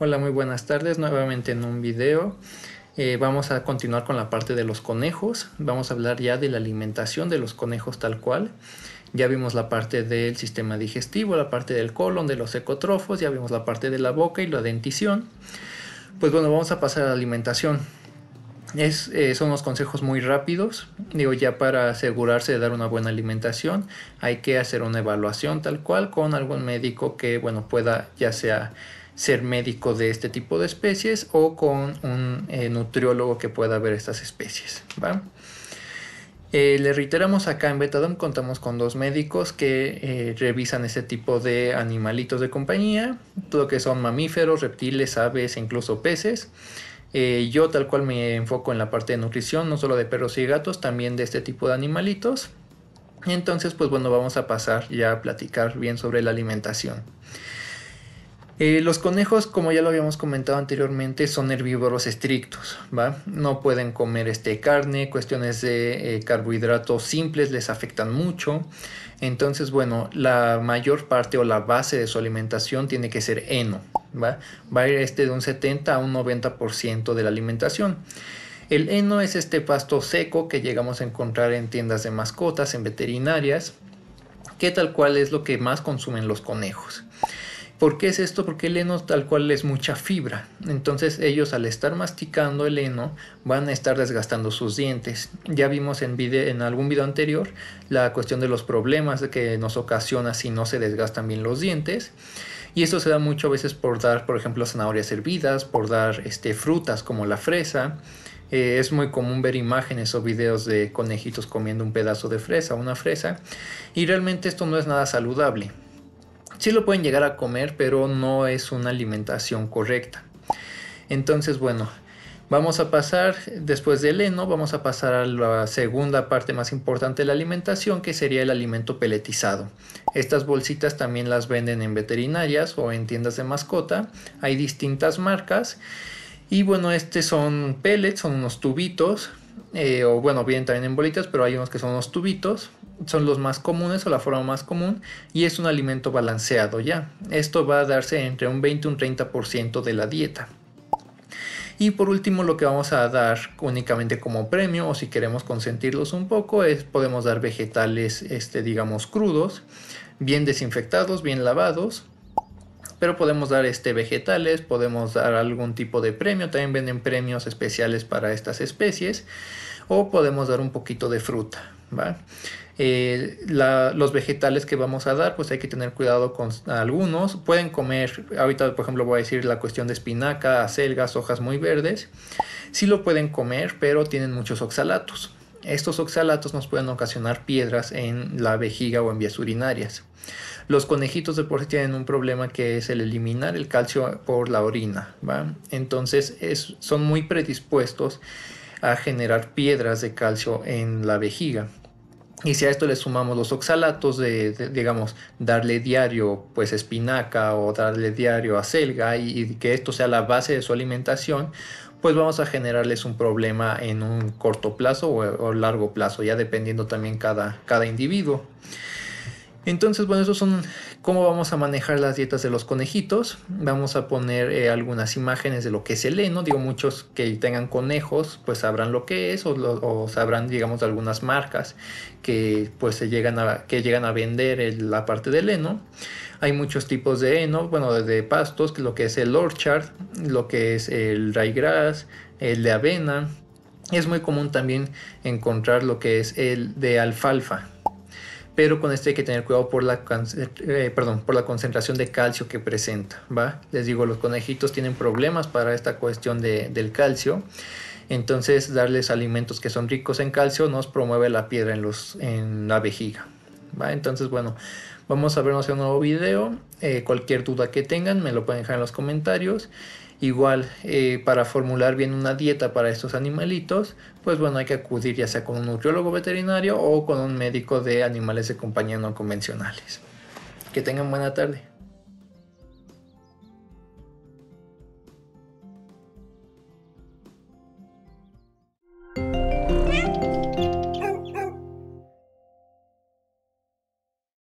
Hola, muy buenas tardes. Nuevamente en un video. Eh, vamos a continuar con la parte de los conejos. Vamos a hablar ya de la alimentación de los conejos tal cual. Ya vimos la parte del sistema digestivo, la parte del colon, de los ecotrofos, ya vimos la parte de la boca y la dentición. Pues bueno, vamos a pasar a la alimentación. Es, eh, son unos consejos muy rápidos. Digo, ya para asegurarse de dar una buena alimentación, hay que hacer una evaluación tal cual con algún médico que, bueno, pueda ya sea ser médico de este tipo de especies o con un eh, nutriólogo que pueda ver estas especies. Eh, le reiteramos acá en Betadom contamos con dos médicos que eh, revisan este tipo de animalitos de compañía, todo que son mamíferos, reptiles, aves e incluso peces. yo tal cual me enfoco en la parte de nutrición, no solo de perros y gatos, también de este tipo de animalitos. Entonces, pues bueno, vamos a pasar ya a platicar bien sobre la alimentación. Eh, los conejos, como ya lo habíamos comentado anteriormente, son herbívoros estrictos, No pueden comer este, carne, cuestiones de eh, carbohidratos simples les afectan mucho. Entonces, bueno, la mayor parte o la base de su alimentación tiene que ser heno, ¿va? Va a ir este de un 70 a un 90% de la alimentación. El heno es este pasto seco que llegamos a encontrar en tiendas de mascotas, en veterinarias, que tal cual es lo que más consumen los conejos. ¿Por qué es esto? Porque el heno tal cual es mucha fibra. Entonces ellos al estar masticando el heno van a estar desgastando sus dientes. Ya vimos en, en algún video anterior la cuestión de los problemas que nos ocasiona si no se desgastan bien los dientes. Y esto se da mucho a veces por dar, por ejemplo, zanahorias hervidas, por dar este, frutas como la fresa. Eh, es muy común ver imágenes o videos de conejitos comiendo un pedazo de fresa, una fresa. Y realmente esto no es nada saludable. Sí lo pueden llegar a comer, pero no es una alimentación correcta. Entonces, bueno, Vamos a pasar, después del heno, vamos a pasar a la segunda parte más importante de la alimentación, que sería el alimento peletizado. Estas bolsitas también las venden en veterinarias o en tiendas de mascota. Hay distintas marcas. Y bueno, estos son pellets, son unos tubitos eh, o bueno, vienen también en bolitas, pero hay unos que son los tubitos, son los más comunes o la forma más común y es un alimento balanceado ya. Esto va a darse entre un 20 y un 30% de la dieta. Y por último lo que vamos a dar únicamente como premio o si queremos consentirlos un poco es podemos dar vegetales este, digamos crudos, bien desinfectados, bien lavados pero podemos dar este vegetales, podemos dar algún tipo de premio, también venden premios especiales para estas especies o podemos dar un poquito de fruta, eh, los vegetales que vamos a dar, pues hay que tener cuidado con algunos. Pueden comer, ahorita por ejemplo voy a decir la cuestión de espinaca, acelgas, hojas muy verdes. Sí lo pueden comer, pero tienen muchos oxalatos. Estos oxalatos nos pueden ocasionar piedras en la vejiga o en vías urinarias. Los conejitos de por tienen un problema que es el eliminar el calcio por la orina. Entonces son muy predispuestos a generar piedras de calcio en la vejiga. Y si a esto le sumamos los oxalatos de, digamos, darle diario pues espinaca o darle diario acelga y, y que esto sea la base de su alimentación, pues vamos a generarles un problema en un corto plazo o, largo plazo, ya dependiendo también cada, cada individuo. Entonces, bueno, esos son cómo vamos a manejar las dietas de los conejitos. Vamos a poner eh, algunas imágenes de lo que es el heno. Digo, muchos que tengan conejos, pues sabrán lo que es o, sabrán, digamos, algunas marcas que pues se llegan a, que llegan a vender la parte del heno. Hay muchos tipos de heno, bueno, desde pastos, lo que es el orchard, lo que es el raigras, el de avena. Es muy común también encontrar lo que es el de alfalfa pero con este hay que tener cuidado por la, eh, perdón, por la concentración de calcio que presenta. ¿va? Les digo, los conejitos tienen problemas para esta cuestión del calcio. Entonces, darles alimentos que son ricos en calcio nos promueve la piedra en, en la vejiga. ¿va? Entonces, bueno, Vamos a vernos en un nuevo video. Eh, cualquier duda que tengan me lo pueden dejar en los comentarios. Igual, eh, para formular bien una dieta para estos animalitos, pues bueno, hay que acudir ya sea con un nutriólogo veterinario o con un médico de animales de compañía no convencionales. Que tengan buena tarde.